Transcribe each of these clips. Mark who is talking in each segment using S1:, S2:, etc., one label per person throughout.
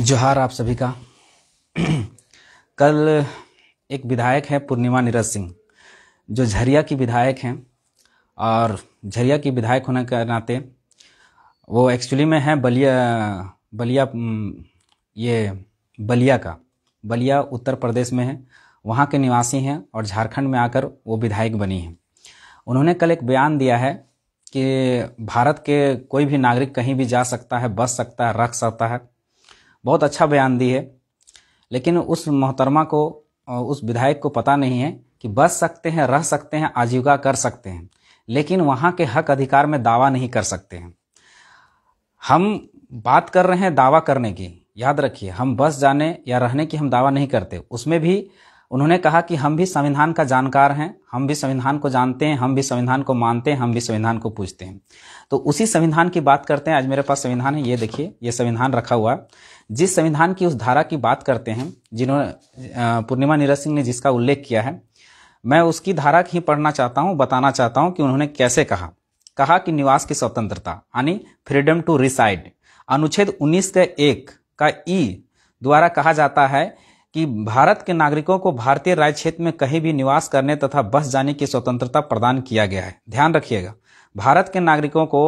S1: जोहार आप सभी का कल एक विधायक है पूर्णिमा नीरज सिंह जो झरिया की विधायक हैं और झरिया की विधायक होने के नाते वो एक्चुअली में है बलिया बलिया ये बलिया का बलिया उत्तर प्रदेश में है वहाँ के निवासी हैं और झारखंड में आकर वो विधायक बनी हैं उन्होंने कल एक बयान दिया है कि भारत के कोई भी नागरिक कहीं भी जा सकता है बस सकता है रख सकता है बहुत अच्छा बयान दी है लेकिन उस मोहतरमा को उस विधायक को पता नहीं है कि बस सकते हैं रह सकते हैं आजीविका कर सकते हैं लेकिन वहाँ के हक अधिकार में दावा नहीं कर सकते हैं हम बात कर रहे हैं दावा करने की याद रखिए हम बस जाने या रहने की हम दावा नहीं करते उसमें भी उन्होंने कहा कि हम भी संविधान का जानकार हैं हम भी संविधान को जानते हैं हम भी संविधान को मानते हैं हम भी संविधान को पूछते हैं तो उसी संविधान की बात करते हैं आज मेरे पास संविधान है ये देखिए ये संविधान रखा हुआ जिस संविधान की उस धारा की बात करते हैं जिन्होंने पूर्णिमा नीरज सिंह ने जिसका उल्लेख किया है मैं उसकी धारा ही पढ़ना चाहता हूँ बताना चाहता हूँ कि उन्होंने कैसे कहा कहा कि निवास की स्वतंत्रता यानी फ्रीडम टू रिसाइड अनुच्छेद 19 के एक का ई द्वारा कहा जाता है कि भारत के नागरिकों को भारतीय राज्य क्षेत्र में कहीं भी निवास करने तथा बस जाने की स्वतंत्रता प्रदान किया गया है ध्यान रखिएगा भारत के नागरिकों को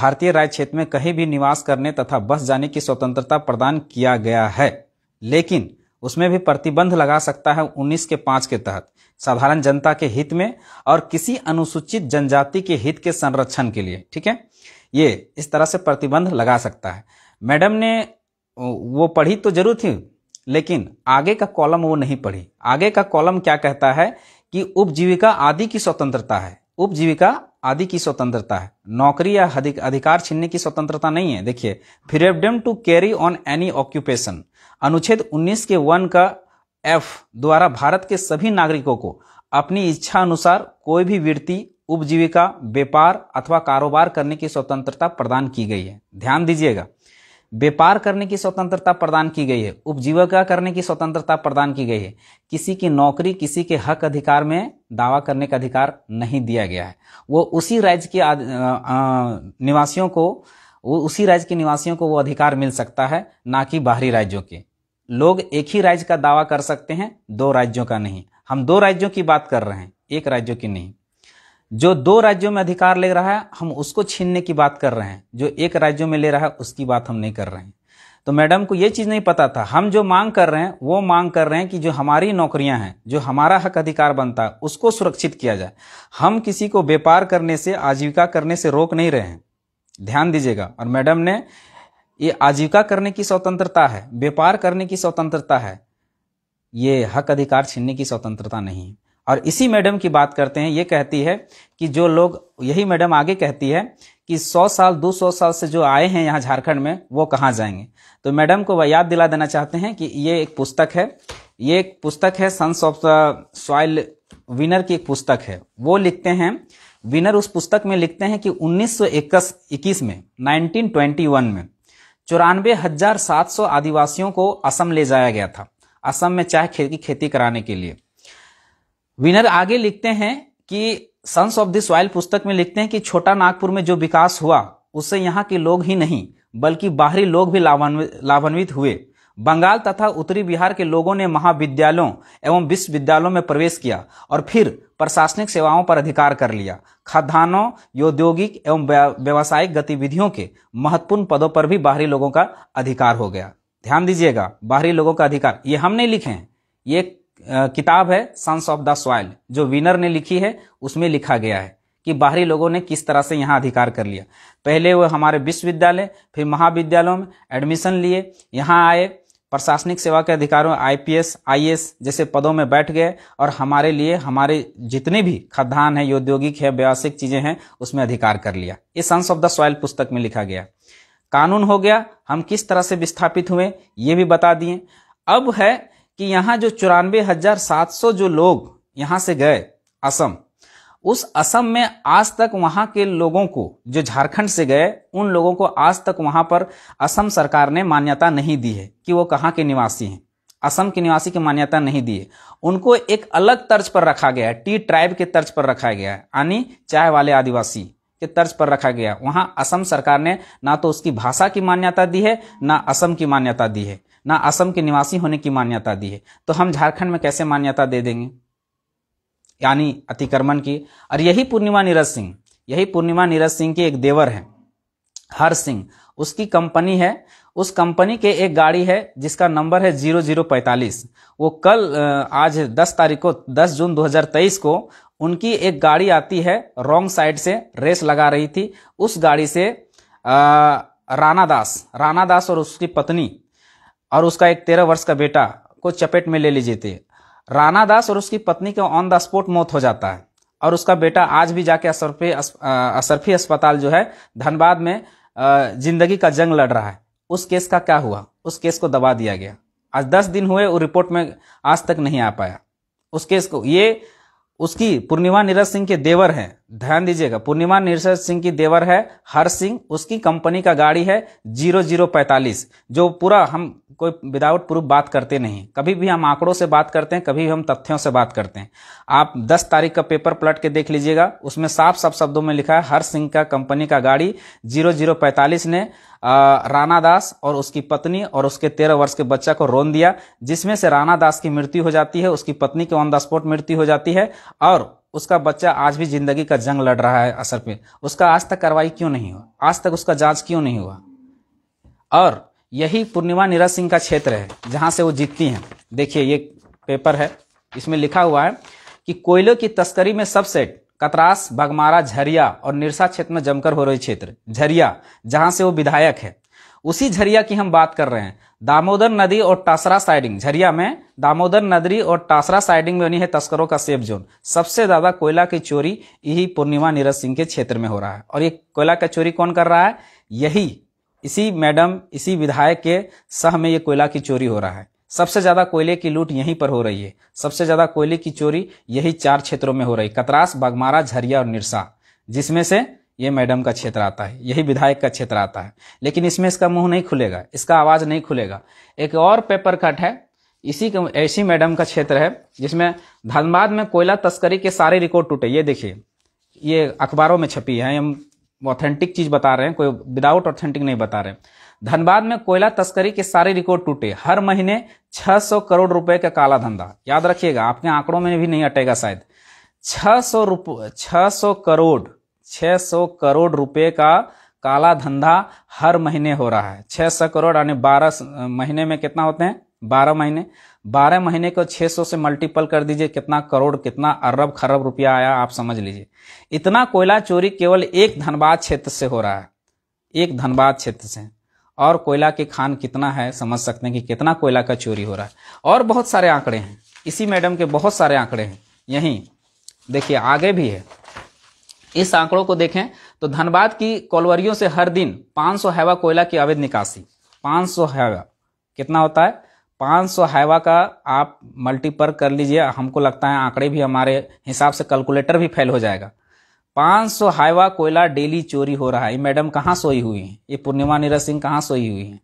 S1: भारतीय राज्य क्षेत्र में कहीं भी निवास करने तथा बस जाने की स्वतंत्रता प्रदान किया गया है लेकिन उसमें भी प्रतिबंध लगा सकता है 19 के पांच के तहत साधारण जनता के हित में और किसी अनुसूचित जनजाति के हित के संरक्षण के लिए ठीक है ये इस तरह से प्रतिबंध लगा सकता है मैडम ने वो पढ़ी तो जरूर थी लेकिन आगे का कॉलम वो नहीं पढ़ी आगे का कॉलम क्या कहता है कि उपजीविका आदि की स्वतंत्रता है उपजीविका आदि की स्वतंत्रता है नौकरी या अधिकार छीनने की स्वतंत्रता नहीं है देखिए freedom to carry on any occupation अनुच्छेद 19 के वन का एफ द्वारा भारत के सभी नागरिकों को अपनी इच्छा अनुसार कोई भी वृत्ति उपजीविका व्यापार अथवा कारोबार करने की स्वतंत्रता प्रदान की गई है ध्यान दीजिएगा व्यापार करने की स्वतंत्रता प्रदान की गई है उपजीविका करने की स्वतंत्रता प्रदान की गई है किसी की नौकरी किसी के हक अधिकार में दावा करने का अधिकार नहीं दिया गया है वो उसी राज्य के निवासियों को वो उसी राज्य के निवासियों को वो अधिकार मिल सकता है ना कि बाहरी राज्यों के लोग एक ही राज्य का दावा कर सकते हैं दो राज्यों का नहीं हम दो राज्यों की बात कर रहे हैं एक राज्यों की नहीं जो दो राज्यों में अधिकार ले रहा है हम उसको छीनने की बात कर रहे हैं जो एक राज्यों में ले रहा है उसकी बात हम नहीं कर रहे हैं तो मैडम को ये चीज़ नहीं पता था हम जो मांग कर रहे हैं वो मांग कर रहे हैं कि जो हमारी नौकरियां हैं जो हमारा हक अधिकार बनता है उसको सुरक्षित किया जाए हम किसी को व्यापार करने से आजीविका करने से रोक नहीं रहे हैं ध्यान दीजिएगा और मैडम ने ये आजीविका करने की स्वतंत्रता है व्यापार करने की स्वतंत्रता है ये हक अधिकार छीनने की स्वतंत्रता नहीं है और इसी मैडम की बात करते हैं ये कहती है कि जो लोग यही मैडम आगे कहती है कि 100 साल 200 साल से जो आए हैं यहाँ झारखंड में वो कहाँ जाएंगे तो मैडम को वह याद दिला देना चाहते हैं कि ये एक पुस्तक है ये एक पुस्तक है sons of the soil Weiner की एक पुस्तक है वो लिखते हैं विनर उस पुस्तक में लिखते हैं कि उन्नीस में नाइनटीन में चौरानवे हजार सात सौ आदिवासियों को असम ले जाया गया था असम में चाय की खेती कराने के लिए विनर आगे लिखते हैं कि सन्स ऑफ दिस सॉइल पुस्तक में लिखते हैं कि छोटा नागपुर में जो विकास हुआ उससे यहाँ के लोग ही नहीं बल्कि बाहरी लोग भी लाभान्वित हुए बंगाल तथा उत्तरी बिहार के लोगों ने महाविद्यालयों एवं विश्वविद्यालयों में प्रवेश किया और फिर प्रशासनिक सेवाओं पर अधिकार कर लिया खाद्यान्नों औद्योगिक एवं व्यावसायिक गतिविधियों के महत्वपूर्ण पदों पर भी बाहरी लोगों का अधिकार हो गया ध्यान दीजिएगा बाहरी लोगों का अधिकार ये हम नहीं लिखे हैं ये किताब है सन्स ऑफ द सॉयल जो विनर ने लिखी है उसमें लिखा गया है कि बाहरी लोगों ने किस तरह से यहाँ अधिकार कर लिया पहले वो हमारे विश्वविद्यालय फिर महाविद्यालयों में एडमिशन लिए यहाँ आए प्रशासनिक सेवा के अधिकारों आईपीएस आईएएस जैसे पदों में बैठ गए और हमारे लिए हमारे जितने भी खदान है औद्योगिक है व्यावसायिक चीज़ें हैं उसमें अधिकार कर लिया ये सन्स ऑफ द सॉयल पुस्तक में लिखा गया कानून हो गया हम किस तरह से विस्थापित हुए ये भी बता दिए अब है कि यहाँ जो चौरानवे हजार सात सौ जो लोग यहां से गए असम उस असम में आज तक वहां के लोगों को जो झारखंड से गए उन लोगों को आज तक वहां पर असम सरकार ने मान्यता नहीं दी है कि वो कहाँ के निवासी हैं असम के निवासी की मान्यता नहीं दी है उनको एक अलग तर्ज पर रखा गया है टी ट्राइब के तर्ज पर रखा गया है यानी चाय वाले आदिवासी के तर्ज पर रखा गया वहां असम सरकार ने ना तो उसकी भाषा की मान्यता दी है ना असम की मान्यता दी है ना असम के निवासी होने की मान्यता दी है तो हम झारखंड में कैसे मान्यता दे देंगे यानी अतिक्रमण की और यही पूर्णिमा नीरज सिंह यही पूर्णिमा नीरज सिंह के एक देवर है हर सिंह उसकी कंपनी है उस कंपनी के एक गाड़ी है जिसका नंबर है जीरो जीरो पैंतालीस वो कल आज दस तारीख को दस जून दो हजार तेईस को उनकी एक गाड़ी आती है रॉन्ग साइड से रेस लगा रही थी उस गाड़ी से आ, राना दास राणा दास और उसकी पत्नी और उसका एक तेरह वर्ष का बेटा को चपेट में ले लीजिए थे राणा दास और उसकी पत्नी का ऑन द स्पॉट मौत हो जाता है और उसका बेटा आज भी जाके असरफी असरफी अस्पताल जो है धनबाद में जिंदगी का जंग लड़ रहा है उस केस का क्या हुआ उस केस को दबा दिया गया आज दस दिन हुए वो रिपोर्ट में आज तक नहीं आ पाया उस केस को ये उसकी पूर्णिमा नीरज सिंह के देवर हैं ध्यान दीजिएगा पूर्णिमा नीरज सिंह की देवर है हर सिंह उसकी कंपनी का गाड़ी है जीरो जीरो पैंतालीस जो पूरा हम कोई विदाउट प्रूफ बात करते नहीं कभी भी हम आंकड़ों से बात करते हैं कभी भी हम तथ्यों से बात करते हैं आप 10 तारीख का पेपर पलट के देख लीजिएगा उसमें साफ साफ शब्दों में लिखा है हर सिंह का कंपनी का गाड़ी जीरो जीरो पैंतालीस ने राणा दास और उसकी पत्नी और उसके तेरह वर्ष के बच्चा को रोन दिया जिसमें से राणा दास की मृत्यु हो जाती है उसकी पत्नी की ऑन द स्पॉट मृत्यु हो जाती है और उसका बच्चा आज भी जिंदगी का जंग लड़ रहा है असर पे उसका आज तक कार्रवाई क्यों नहीं हुआ आज तक उसका जांच क्यों नहीं हुआ और यही पूर्णिमा नीरज सिंह का क्षेत्र है जहां से वो जीतती हैं देखिए ये पेपर है इसमें लिखा हुआ है कि कोयले की तस्करी में सबसेट कतरास बगमारा झरिया और निरसा क्षेत्र में जमकर हो रही क्षेत्र झरिया जहां से वो विधायक है उसी झरिया की हम बात कर रहे हैं दामोदर नदी और टासरा साइडिंग झरिया में दामोदर नदी और टासरा साइडिंग में बनी है तस्करों का सेफ जोन सबसे ज्यादा कोयला की चोरी यही पूर्णिमा नीरज सिंह के क्षेत्र में हो रहा है और ये कोयला का चोरी कौन कर रहा है यही इसी मैडम इसी विधायक के सह में ये कोयला की चोरी हो रहा है सबसे ज्यादा कोयले की लूट यहीं पर हो रही है सबसे ज्यादा कोयले की चोरी यही चार क्षेत्रों में हो रही है कतरास बागमारा झरिया और निरसा जिसमें से ये मैडम का क्षेत्र आता है यही विधायक का क्षेत्र आता है लेकिन इसमें इसका मुंह नहीं खुलेगा इसका आवाज नहीं खुलेगा एक और पेपर कट है इसी ऐसी मैडम का क्षेत्र है जिसमें धनबाद में कोयला तस्करी के सारे रिकॉर्ड टूटे ये देखिए ये अखबारों में छपी है हम ऑथेंटिक चीज बता रहे हैं कोई विदाउट ऑथेंटिक नहीं बता रहे धनबाद में कोयला तस्करी के सारे रिकॉर्ड टूटे हर महीने 600 करोड़ रुपए का काला धंधा याद रखिएगा आपके आंकड़ों में भी नहीं हटेगा शायद 600 रुपये 600 करोड़ 600 करोड़ रुपए का काला धंधा हर महीने हो रहा है 600 करोड़ यानी 12 महीने में कितना होते हैं बारह महीने बारह महीने को 600 से मल्टीपल कर दीजिए कितना करोड़ कितना अरब खरब रुपया आया आप समझ लीजिए इतना कोयला चोरी केवल एक धनबाद क्षेत्र से हो रहा है एक धनबाद क्षेत्र से और कोयला के खान कितना है समझ सकते हैं कि कितना कोयला का चोरी हो रहा है और बहुत सारे आंकड़े हैं इसी मैडम के बहुत सारे आंकड़े हैं यहीं देखिए आगे भी है इस आंकड़ों को देखें तो धनबाद की कोलवरियों से हर दिन 500 हैवा कोयला की अवैध निकासी 500 हैवा कितना होता है 500 हाइवा का आप मल्टीपर कर लीजिए हमको लगता है आंकड़े भी हमारे हिसाब से कैलकुलेटर भी फेल हो जाएगा 500 हाइवा कोयला डेली चोरी हो रहा है ये मैडम कहाँ सोई हुई हैं ये पूर्णिमा नीरज सिंह कहाँ सोई हुई हैं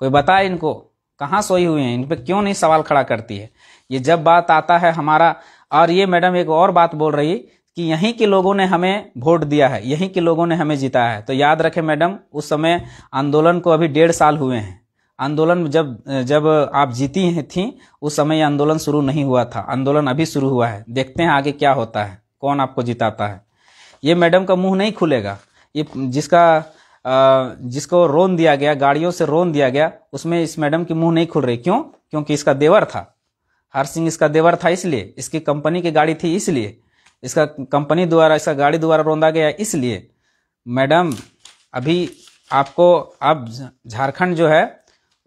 S1: कोई बताए इनको कहाँ सोई हुई हैं इन पर क्यों नहीं सवाल खड़ा करती है ये जब बात आता है हमारा और ये मैडम एक और बात बोल रही कि यहीं के लोगों ने हमें वोट दिया है यहीं के लोगों ने हमें जीता है तो याद रखें मैडम उस समय आंदोलन को अभी डेढ़ साल हुए हैं आंदोलन जब जब आप जीती हैं थी उस समय यह आंदोलन शुरू नहीं हुआ था आंदोलन अभी शुरू हुआ है देखते हैं आगे क्या होता है कौन आपको जिताता है ये मैडम का मुंह नहीं खुलेगा ये जिसका जिसको रोन दिया गया गाड़ियों से रोन दिया गया उसमें इस मैडम की मुंह नहीं खुल रही क्यों क्योंकि इसका देवर था हर सिंह इसका देवर था इसलिए इसकी कंपनी की गाड़ी थी इसलिए इसका कंपनी द्वारा इसका गाड़ी द्वारा रोंदा गया इसलिए मैडम अभी आपको अब झारखंड जो है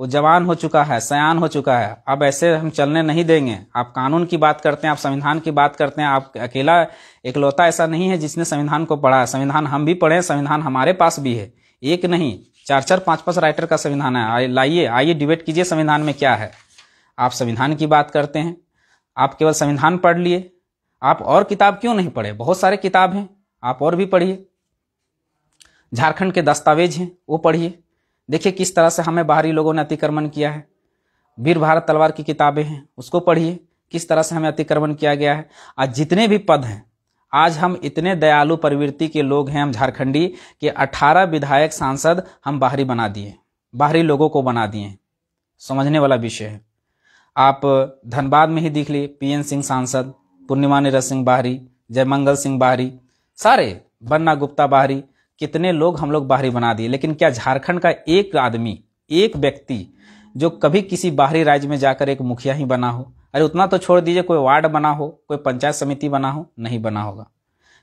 S1: वो जवान हो चुका है सयान हो चुका है अब ऐसे हम चलने नहीं देंगे आप कानून की बात करते हैं आप संविधान की बात करते हैं आप अकेला इकलौता ऐसा नहीं है जिसने संविधान को पढ़ा है संविधान हम भी पढ़े संविधान हमारे पास भी है एक नहीं चार चार पांच पांच राइटर का संविधान है लाइए आइए डिबेट कीजिए संविधान में क्या है आप संविधान की बात करते हैं आप केवल संविधान पढ़ लिए आप और किताब क्यों नहीं पढ़े बहुत सारे किताब हैं आप और भी पढ़िए झारखंड के दस्तावेज हैं वो पढ़िए देखिए किस तरह से हमें बाहरी लोगों ने अतिक्रमण किया है वीर भारत तलवार की किताबें हैं उसको पढ़िए किस तरह से हमें अतिक्रमण किया गया है आज जितने भी पद हैं आज हम इतने दयालु प्रवृत्ति के लोग हैं हम झारखंडी के 18 विधायक सांसद हम बाहरी बना दिए बाहरी लोगों को बना दिए समझने वाला विषय है आप धनबाद में ही देख लिए पीएन सिंह सांसद पूर्णिमा निरज सिंह बाहरी जयमंगल सिंह बाहरी सारे बन्ना गुप्ता बाहरी कितने लोग हम लोग बाहरी बना दिए लेकिन क्या झारखंड का एक आदमी एक व्यक्ति जो कभी किसी बाहरी राज्य में जाकर एक मुखिया ही बना हो अरे उतना तो छोड़ दीजिए कोई वार्ड बना हो कोई पंचायत समिति बना हो नहीं बना होगा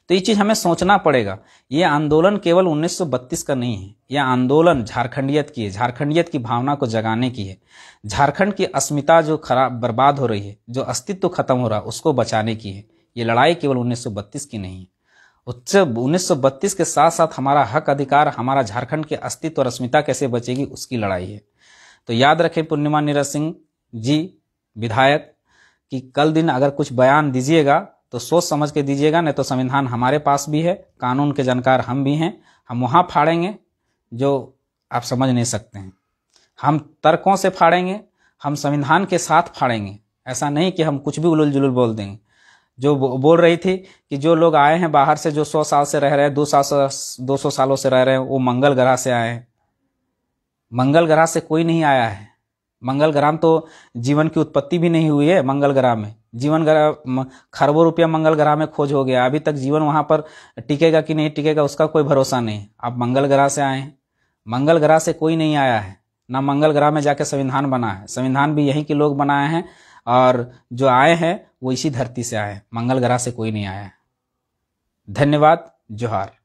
S1: तो ये चीज़ हमें सोचना पड़ेगा ये आंदोलन केवल 1932 का नहीं है यह आंदोलन झारखंडियत की है झारखंडियत की भावना को जगाने की है झारखंड की अस्मिता जो खराब बर्बाद हो रही है जो अस्तित्व खत्म हो रहा है उसको बचाने की है ये लड़ाई केवल 1932 की नहीं है तो उच्च बत्तीस के साथ साथ हमारा हक अधिकार हमारा झारखंड के अस्तित्व और अस्मिता कैसे बचेगी उसकी लड़ाई है तो याद रखें पूर्णिमा नीरज सिंह जी विधायक कि कल दिन अगर कुछ बयान दीजिएगा तो सोच समझ के दीजिएगा नहीं तो संविधान हमारे पास भी है कानून के जानकार हम भी हैं हम वहाँ फाड़ेंगे जो आप समझ नहीं सकते हैं हम तर्कों से फाड़ेंगे हम संविधान के साथ फाड़ेंगे ऐसा नहीं कि हम कुछ भी उलुल जुलुल बोल देंगे जो बोल रही थी कि जो लोग आए हैं बाहर से जो सौ साल से रह रहे हैं दो साल दो सौ सालों से रह रहे हैं वो मंगल ग्रह से आए हैं मंगल ग्रह से कोई नहीं आया है मंगल ग्रह तो जीवन की उत्पत्ति भी नहीं हुई है मंगल ग्रह में जीवन ग्रह खरबों रुपया मंगल ग्रह में खोज हो गया अभी तक जीवन वहां पर टिकेगा कि नहीं टिकेगा उसका कोई भरोसा नहीं आप मंगल ग्रह से आए हैं मंगल ग्रह से कोई नहीं आया है ना मंगल ग्रह में जाके संविधान बना है संविधान भी यहीं के लोग बनाए हैं और जो आए हैं वो इसी धरती से आए मंगल ग्रह से कोई नहीं आया धन्यवाद जोहार